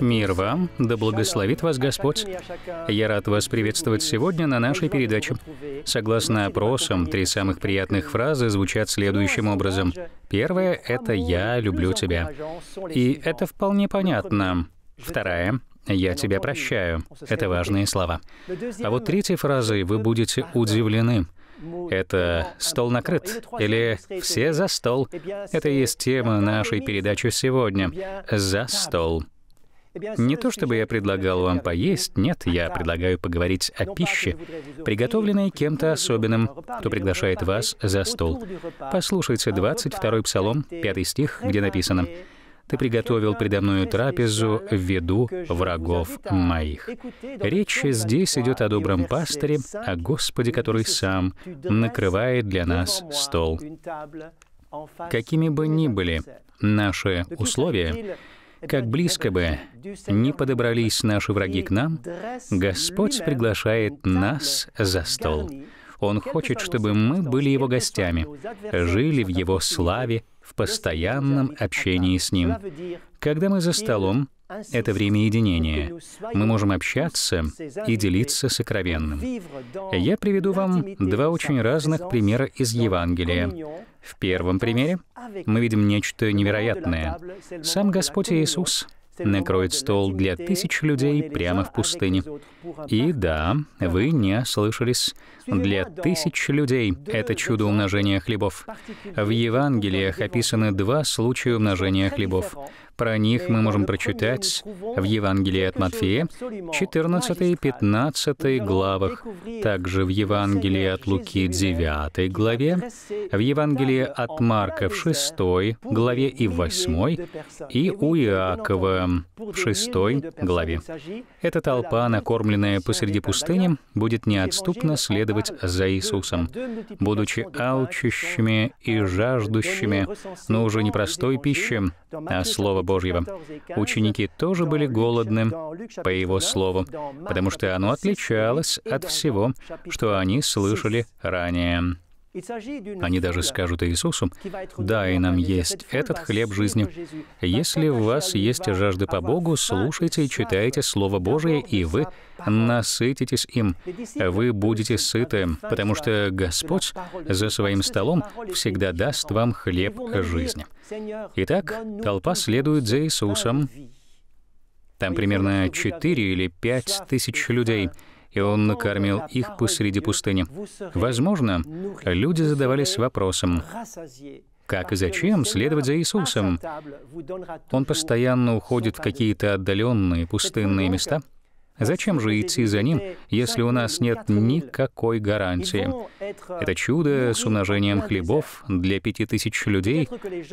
Мир вам, да благословит вас Господь. Я рад вас приветствовать сегодня на нашей передаче. Согласно опросам, три самых приятных фразы звучат следующим образом. Первое — это «Я люблю тебя». И это вполне понятно. Вторая «Я тебя прощаю». Это важные слова. А вот третьей фразой вы будете удивлены. Это «Стол накрыт» или «Все за стол». Это и есть тема нашей передачи сегодня. «За стол». Не то чтобы я предлагал вам поесть, нет, я предлагаю поговорить о пище, приготовленной кем-то особенным, кто приглашает вас за стол. Послушайте 22-й Псалом, 5 стих, где написано ты приготовил предо мною трапезу в виду врагов моих. Речь здесь идет о добром пастыре, о Господе, который сам накрывает для нас стол. Какими бы ни были наши условия, как близко бы не подобрались наши враги к нам, Господь приглашает нас за стол. Он хочет, чтобы мы были Его гостями, жили в Его славе, в постоянном общении с Ним. Когда мы за столом, это время единения. Мы можем общаться и делиться сокровенным. Я приведу вам два очень разных примера из Евангелия. В первом примере мы видим нечто невероятное. Сам Господь Иисус накроет стол для тысяч людей прямо в пустыне. И да, вы не ослышались, для тысяч людей это чудо умножения хлебов. В Евангелиях описаны два случая умножения хлебов. Про них мы можем прочитать в Евангелии от Матфея, 14 и 15 главах, также в Евангелии от Луки 9 главе, в Евангелии от Марка в 6 главе и 8, и у Иакова Иоанном в шестой главе. Эта толпа, накормленная посреди пустыни, будет неотступно следовать за Иисусом, будучи алчущими и жаждущими, но уже не простой пищи, а Слова Божьего. Ученики тоже были голодны, по Его Слову, потому что оно отличалось от всего, что они слышали ранее. Они даже скажут Иисусу, Да, и нам есть этот хлеб жизни. Если у вас есть жажда по Богу, слушайте и читайте Слово Божие, и вы насытитесь им. Вы будете сыты, потому что Господь за своим столом всегда даст вам хлеб жизни». Итак, толпа следует за Иисусом. Там примерно 4 или 5 тысяч людей — и Он накормил их посреди пустыни. Возможно, люди задавались вопросом, как и зачем следовать за Иисусом? Он постоянно уходит в какие-то отдаленные пустынные места — Зачем же идти за ним, если у нас нет никакой гарантии? Это чудо с умножением хлебов для пяти тысяч людей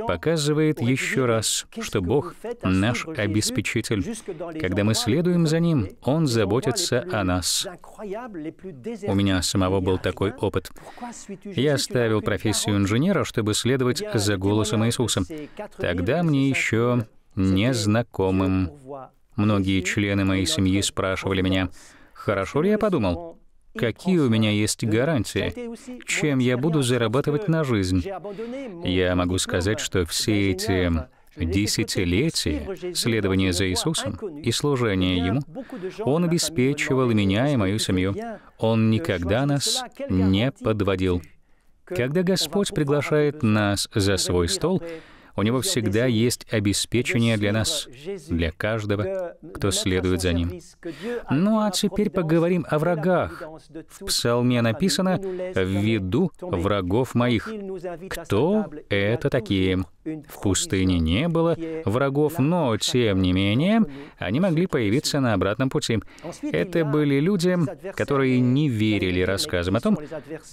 показывает еще раз, что Бог — наш обеспечитель. Когда мы следуем за Ним, Он заботится о нас. У меня самого был такой опыт. Я оставил профессию инженера, чтобы следовать за голосом Иисуса. Тогда мне еще незнакомым. Многие члены моей семьи спрашивали меня, хорошо ли я подумал, какие у меня есть гарантии, чем я буду зарабатывать на жизнь. Я могу сказать, что все эти десятилетия следования за Иисусом и служения Ему, Он обеспечивал меня и мою семью. Он никогда нас не подводил. Когда Господь приглашает нас за свой стол, у него всегда есть обеспечение для нас, для каждого, кто следует за ним. Ну а теперь поговорим о врагах. В псалме написано "В виду врагов моих». Кто это такие? В пустыне не было врагов, но, тем не менее, они могли появиться на обратном пути. Это были люди, которые не верили рассказам о том,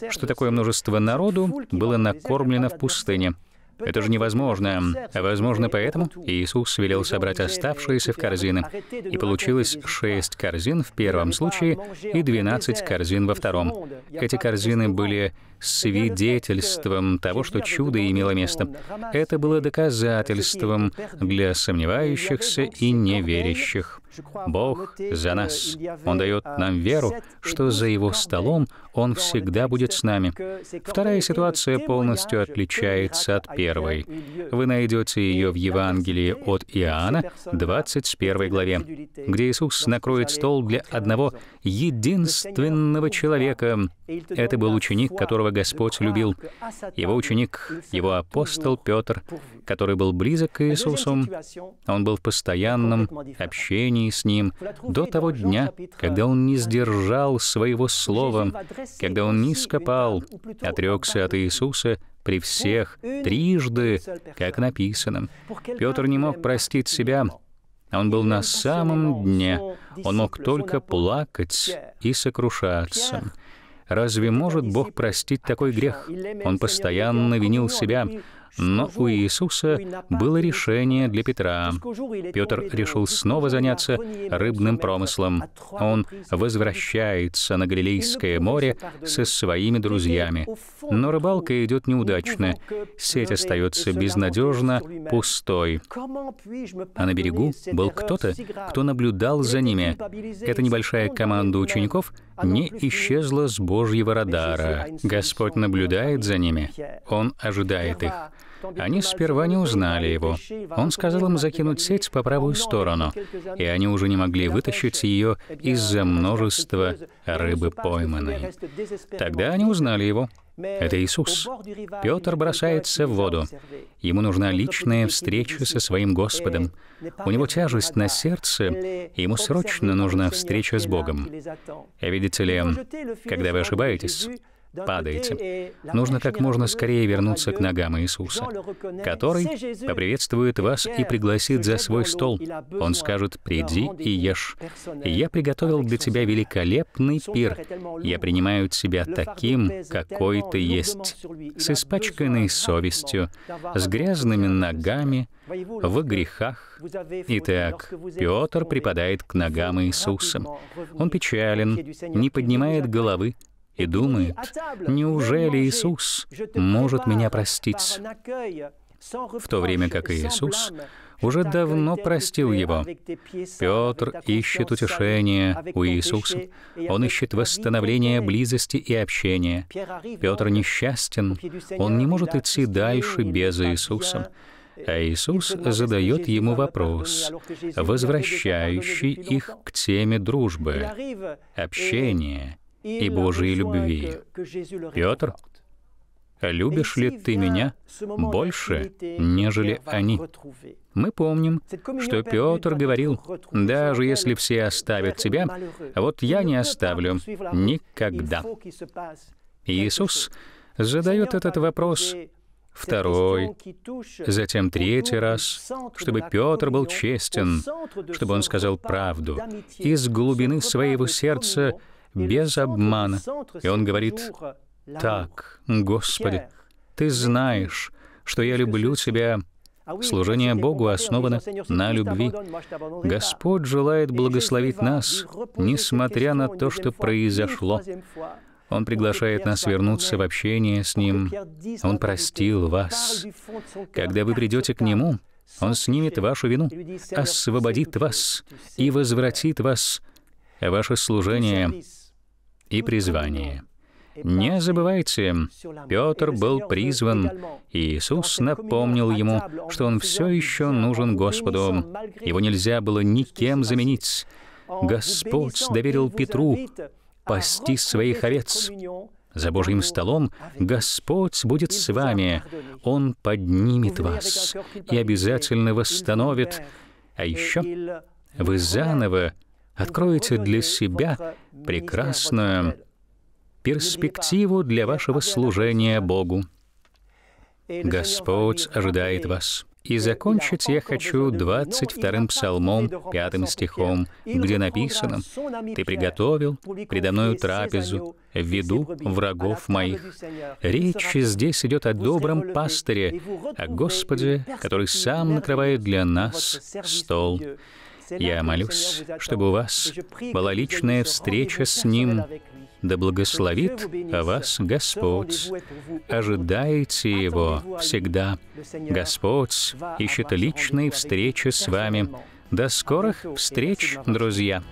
что такое множество народу было накормлено в пустыне. Это же невозможно. Возможно, поэтому Иисус велел собрать оставшиеся в корзины. И получилось шесть корзин в первом случае и двенадцать корзин во втором. Эти корзины были свидетельством того, что чудо имело место. Это было доказательством для сомневающихся и неверящих. Бог за нас. Он дает нам веру, что за Его столом Он всегда будет с нами. Вторая ситуация полностью отличается от первой 1. Вы найдете ее в Евангелии от Иоанна, 21 главе, где Иисус накроет стол для одного единственного человека. Это был ученик, которого Господь любил. Его ученик, его апостол Петр, который был близок к Иисусу. Он был в постоянном общении с Ним до того дня, когда он не сдержал своего слова, когда он не скопал отрекся от Иисуса, при всех трижды, как написано. Петр не мог простить себя, он был на самом дне. Он мог только плакать и сокрушаться. Разве может Бог простить такой грех? Он постоянно винил себя. Но у Иисуса было решение для Петра. Петр решил снова заняться рыбным промыслом. Он возвращается на Галилейское море со своими друзьями. Но рыбалка идет неудачно. Сеть остается безнадежно пустой. А на берегу был кто-то, кто наблюдал за ними. Эта небольшая команда учеников — не исчезло с Божьего радара. Господь наблюдает за ними, Он ожидает их. Они сперва не узнали его. Он сказал им закинуть сеть по правую сторону, и они уже не могли вытащить ее из-за множества рыбы пойманной. Тогда они узнали его. Это Иисус. Петр бросается в воду. Ему нужна личная встреча со своим Господом. У него тяжесть на сердце, ему срочно нужна встреча с Богом. Видите ли, когда вы ошибаетесь, падаете. Нужно как можно скорее вернуться к ногам Иисуса, который поприветствует вас и пригласит за свой стол. Он скажет «Приди и ешь». «Я приготовил для тебя великолепный пир. Я принимаю тебя таким, какой ты есть, с испачканной совестью, с грязными ногами, в грехах. Итак, Петр припадает к ногам Иисуса. Он печален, не поднимает головы, и думает, неужели Иисус может меня простить? В то время как Иисус уже давно простил его. Петр ищет утешение у Иисуса. Он ищет восстановления близости и общения. Петр несчастен. Он не может идти дальше без Иисуса. А Иисус задает ему вопрос, возвращающий их к теме дружбы, общения, и Божьей любви. Петр, «Любишь ли ты меня больше, нежели они?» Мы помним, что Петр говорил, «Даже если все оставят тебя, вот я не оставлю никогда». Иисус задает этот вопрос второй, затем третий раз, чтобы Петр был честен, чтобы он сказал правду. Из глубины своего сердца без обмана. И он говорит, «Так, Господи, Ты знаешь, что я люблю Тебя». Служение Богу основано на любви. Господь желает благословить нас, несмотря на то, что произошло. Он приглашает нас вернуться в общение с Ним. Он простил вас. Когда вы придете к Нему, Он снимет вашу вину, освободит вас и возвратит вас. Ваше служение и призвание. Не забывайте, Петр был призван, и Иисус напомнил ему, что он все еще нужен Господу. Его нельзя было никем заменить. Господь доверил Петру пасти своих овец. За Божьим столом Господь будет с вами, Он поднимет вас и обязательно восстановит. А еще вы заново откроете для себя прекрасную перспективу для вашего служения Богу. Господь ожидает вас. И закончить я хочу 22-м псалмом, 5 стихом, где написано «Ты приготовил предо мною трапезу, ввиду врагов моих». Речь здесь идет о добром пастыре, о Господе, который сам накрывает для нас стол. Я молюсь, чтобы у вас была личная встреча с Ним, да благословит вас Господь. Ожидайте Его всегда. Господь ищет личные встречи с вами. До скорых встреч, друзья!